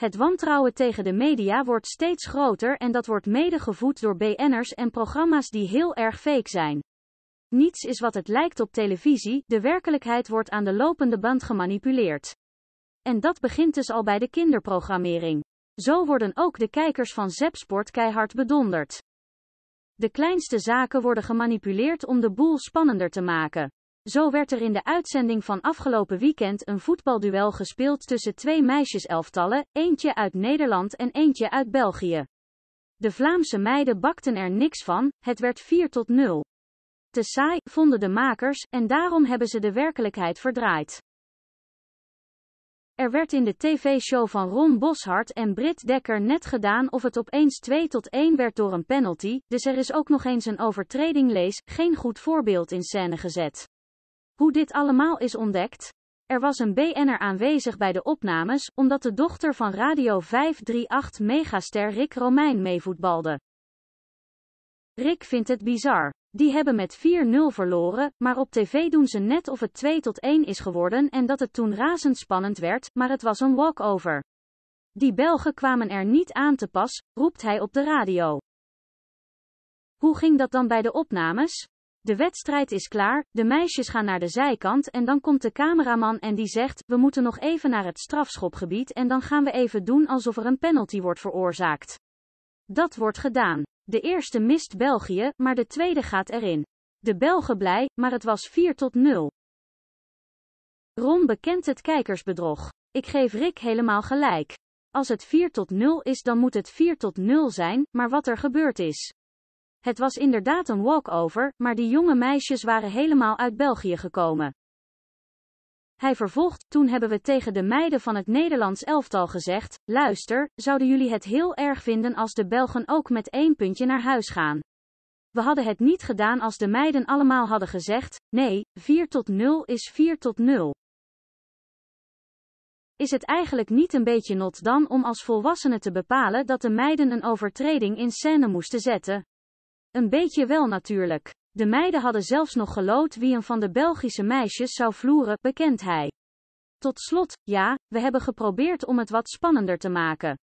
Het wantrouwen tegen de media wordt steeds groter en dat wordt mede gevoed door BN'ers en programma's die heel erg fake zijn. Niets is wat het lijkt op televisie, de werkelijkheid wordt aan de lopende band gemanipuleerd. En dat begint dus al bij de kinderprogrammering. Zo worden ook de kijkers van Zepsport keihard bedonderd. De kleinste zaken worden gemanipuleerd om de boel spannender te maken. Zo werd er in de uitzending van afgelopen weekend een voetbalduel gespeeld tussen twee meisjeselftallen, eentje uit Nederland en eentje uit België. De Vlaamse meiden bakten er niks van, het werd 4 tot 0. Te saai, vonden de makers, en daarom hebben ze de werkelijkheid verdraaid. Er werd in de tv-show van Ron Boshart en Britt Dekker net gedaan of het opeens 2 tot 1 werd door een penalty, dus er is ook nog eens een overtreding lees, geen goed voorbeeld in scène gezet. Hoe dit allemaal is ontdekt? Er was een BNR aanwezig bij de opnames, omdat de dochter van Radio 538 megaster Rick Romijn meevoetbalde. Rick vindt het bizar. Die hebben met 4-0 verloren, maar op tv doen ze net of het 2 1 is geworden en dat het toen razendspannend werd, maar het was een walkover. Die Belgen kwamen er niet aan te pas, roept hij op de radio. Hoe ging dat dan bij de opnames? De wedstrijd is klaar, de meisjes gaan naar de zijkant en dan komt de cameraman en die zegt, we moeten nog even naar het strafschopgebied en dan gaan we even doen alsof er een penalty wordt veroorzaakt. Dat wordt gedaan. De eerste mist België, maar de tweede gaat erin. De Belgen blij, maar het was 4 tot 0. Ron bekent het kijkersbedrog. Ik geef Rick helemaal gelijk. Als het 4 tot 0 is dan moet het 4 tot 0 zijn, maar wat er gebeurd is. Het was inderdaad een walkover, maar die jonge meisjes waren helemaal uit België gekomen. Hij vervolgt, toen hebben we tegen de meiden van het Nederlands elftal gezegd, luister, zouden jullie het heel erg vinden als de Belgen ook met één puntje naar huis gaan? We hadden het niet gedaan als de meiden allemaal hadden gezegd, nee, 4 tot 0 is 4 tot 0. Is het eigenlijk niet een beetje not dan om als volwassenen te bepalen dat de meiden een overtreding in scène moesten zetten? Een beetje wel natuurlijk. De meiden hadden zelfs nog gelood wie een van de Belgische meisjes zou vloeren, bekend hij. Tot slot, ja, we hebben geprobeerd om het wat spannender te maken.